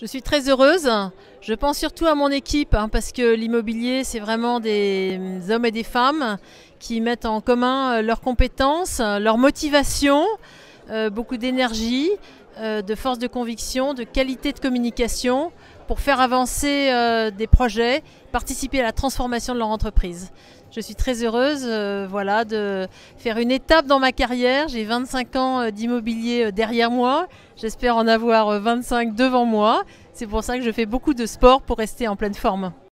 Je suis très heureuse. Je pense surtout à mon équipe hein, parce que l'immobilier, c'est vraiment des hommes et des femmes qui mettent en commun euh, leurs compétences, leurs motivations. Euh, beaucoup d'énergie, euh, de force de conviction, de qualité de communication pour faire avancer euh, des projets, participer à la transformation de leur entreprise. Je suis très heureuse voilà, de faire une étape dans ma carrière. J'ai 25 ans d'immobilier derrière moi. J'espère en avoir 25 devant moi. C'est pour ça que je fais beaucoup de sport pour rester en pleine forme.